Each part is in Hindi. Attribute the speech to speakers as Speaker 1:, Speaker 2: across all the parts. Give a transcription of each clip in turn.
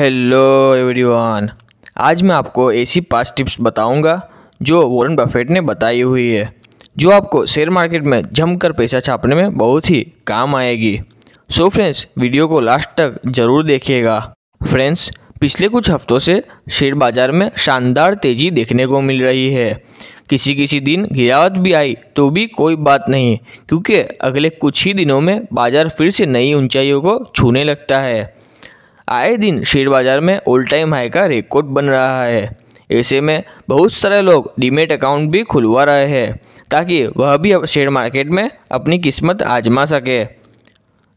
Speaker 1: हेलो एवरीवन आज मैं आपको ऐसी पाँच टिप्स बताऊंगा जो वॉरेन बफेट ने बताई हुई है जो आपको शेयर मार्केट में जमकर पैसा छापने में बहुत ही काम आएगी सो so फ्रेंड्स वीडियो को लास्ट तक ज़रूर देखिएगा फ्रेंड्स पिछले कुछ हफ्तों से शेयर बाज़ार में शानदार तेज़ी देखने को मिल रही है किसी किसी दिन गिरावट भी आई तो भी कोई बात नहीं क्योंकि अगले कुछ ही दिनों में बाज़ार फिर से नई ऊंचाइयों को छूने लगता है आए दिन शेयर बाजार में ऑल टाइम हाई का रिकॉर्ड बन रहा है ऐसे में बहुत सारे लोग डीमेट अकाउंट भी खुलवा रहे हैं ताकि वह भी शेयर मार्केट में अपनी किस्मत आजमा सके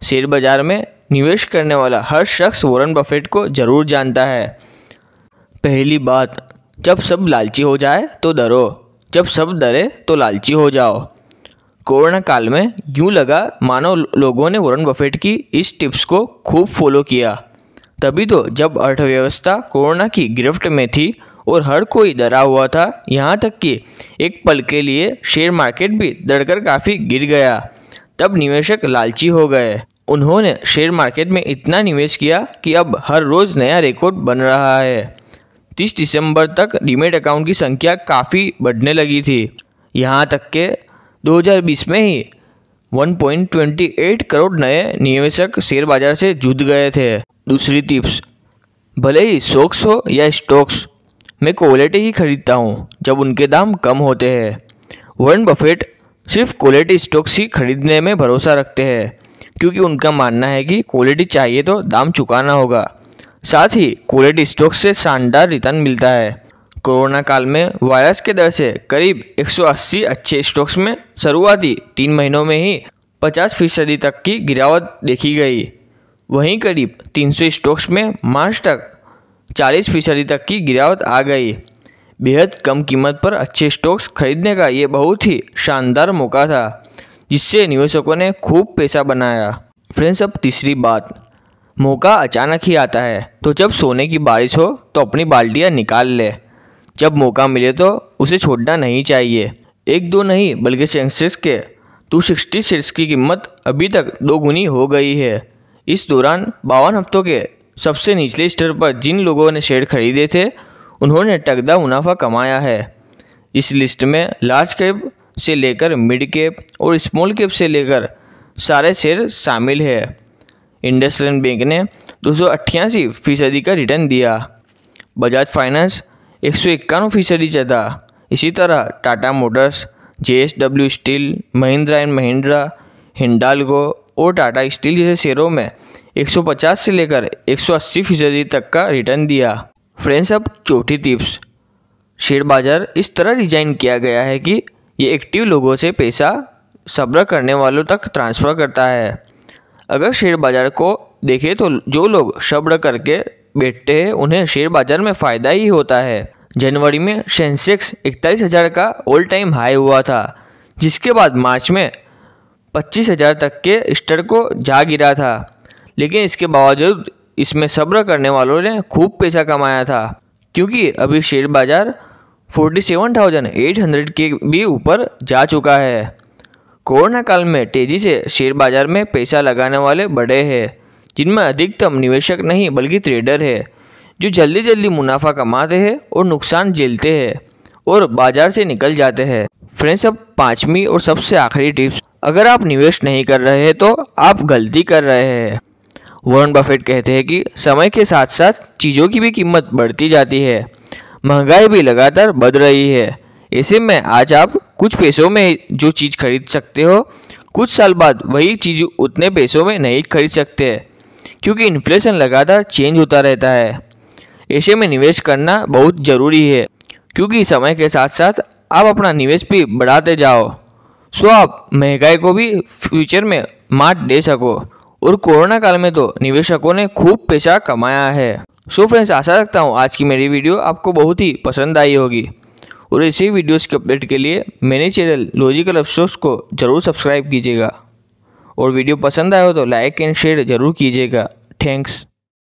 Speaker 1: शेयर बाजार में निवेश करने वाला हर शख्स वॉरेन बफेट को ज़रूर जानता है पहली बात जब सब लालची हो जाए तो डरो जब सब डरे तो लालची हो जाओ कोरोना काल में यूँ लगा मानो लोगों ने वॉरेन बफेट की इस टिप्स को खूब फॉलो किया तभी तो जब अर्थव्यवस्था कोरोना की गिरफ्त में थी और हर कोई डरा हुआ था यहाँ तक कि एक पल के लिए शेयर मार्केट भी डरकर काफ़ी गिर गया तब निवेशक लालची हो गए उन्होंने शेयर मार्केट में इतना निवेश किया कि अब हर रोज़ नया रिकॉर्ड बन रहा है तीस दिसंबर तक डिमेट अकाउंट की संख्या काफ़ी बढ़ने लगी थी यहाँ तक के 2020 में ही 1.28 करोड़ नए निवेशक शेयर बाज़ार से जुट गए थे दूसरी टिप्स भले ही सोक्स हो या स्टॉक्स मैं क्वालिटी ही खरीदता हूँ जब उनके दाम कम होते हैं वर्न बफेट सिर्फ क्वालिटी स्टॉक्स ही खरीदने में भरोसा रखते हैं क्योंकि उनका मानना है कि क्वालिटी चाहिए तो दाम चुकाना होगा साथ ही क्वालिटी स्टॉक्स से शानदार रिटर्न मिलता है कोरोना काल में वायरस के दर से करीब 180 अच्छे स्टॉक्स में शुरुआती तीन महीनों में ही 50 फीसदी तक की गिरावट देखी गई वहीं करीब 300 स्टॉक्स में मार्च तक 40 फीसदी तक की गिरावट आ गई बेहद कम कीमत पर अच्छे स्टॉक्स खरीदने का ये बहुत ही शानदार मौका था जिससे निवेशकों ने खूब पैसा बनाया फ्रेंड्स अब तीसरी बात मौका अचानक ही आता है तो जब सोने की बारिश हो तो अपनी बाल्टियाँ निकाल ले जब मौका मिले तो उसे छोड़ना नहीं चाहिए एक दो नहीं बल्कि सेंसेक्स के टू सिक्सटी शेयर्स की कीमत अभी तक दोगुनी हो गई है इस दौरान बावन हफ्तों के सबसे निचले स्तर पर जिन लोगों ने शेयर खरीदे थे उन्होंने टकदा मुनाफा कमाया है इस लिस्ट में लार्ज कैप से लेकर मिड कैप और स्मॉल कैप से लेकर सारे शेयर शामिल है इंडसलैंड बैंक ने दो फीसदी का रिटर्न दिया बजाज फाइनेंस एक सौ इक्यानवे फीसदी चढ़ा इसी तरह Tata motors J steel Mahindra and Mahindra Hindalco और टाटा स्टील जैसे शेयरों में 150 से लेकर 180 फीसदी तक का रिटर्न दिया फ्रेंड्स अब चौथी टिप्स शेयर बाज़ार इस तरह डिजाइन किया गया है कि ये एक्टिव लोगों से पैसा सब्र करने वालों तक ट्रांसफ़र करता है अगर शेयर बाज़ार को देखें तो जो लोग सब्र करके बैठते हैं उन्हें शेयर बाज़ार में फ़ायदा ही होता है जनवरी में सेंसेक्स इकतालीस हज़ार का ऑल टाइम हाई हुआ था जिसके बाद मार्च में पच्चीस हज़ार तक के स्तर को जा गिरा था लेकिन इसके बावजूद इसमें सब्र करने वालों ने खूब पैसा कमाया था क्योंकि अभी शेयर बाज़ार forty seven thousand eight hundred के भी ऊपर जा चुका है कोरोना काल में तेज़ी से शेयर बाज़ार में पैसा लगाने वाले बड़े हैं जिनमें अधिकतम निवेशक नहीं बल्कि ट्रेडर है जो जल्दी जल्दी मुनाफा कमाते हैं और नुकसान झेलते हैं और बाज़ार से निकल जाते हैं फ्रेंड्स अब पाँचवीं और सबसे आखिरी टिप्स अगर आप निवेश नहीं कर रहे हैं तो आप गलती कर रहे हैं वॉरेन बफेट कहते हैं कि समय के साथ साथ चीज़ों की भी कीमत बढ़ती जाती है महंगाई भी लगातार बढ़ रही है ऐसे में आज आप कुछ पैसों में जो चीज़ खरीद सकते हो कुछ साल बाद वही चीज़ उतने पैसों में नहीं खरीद सकते क्योंकि इन्फ्लेशन लगातार चेंज होता रहता है ऐसे में निवेश करना बहुत ज़रूरी है क्योंकि समय के साथ साथ आप अपना निवेश भी बढ़ाते जाओ सो आप महंगाई को भी फ्यूचर में मात दे सको और कोरोना काल में तो निवेशकों ने खूब पैसा कमाया है सो फ्रेंड्स आशा रखता हूँ आज की मेरी वीडियो आपको बहुत ही पसंद आई होगी और ऐसी वीडियोस के अपडेट के लिए मेरे चैनल लॉजिकल अफसोस को ज़रूर सब्सक्राइब कीजिएगा और वीडियो पसंद आया हो तो लाइक एंड शेयर ज़रूर कीजिएगा थैंक्स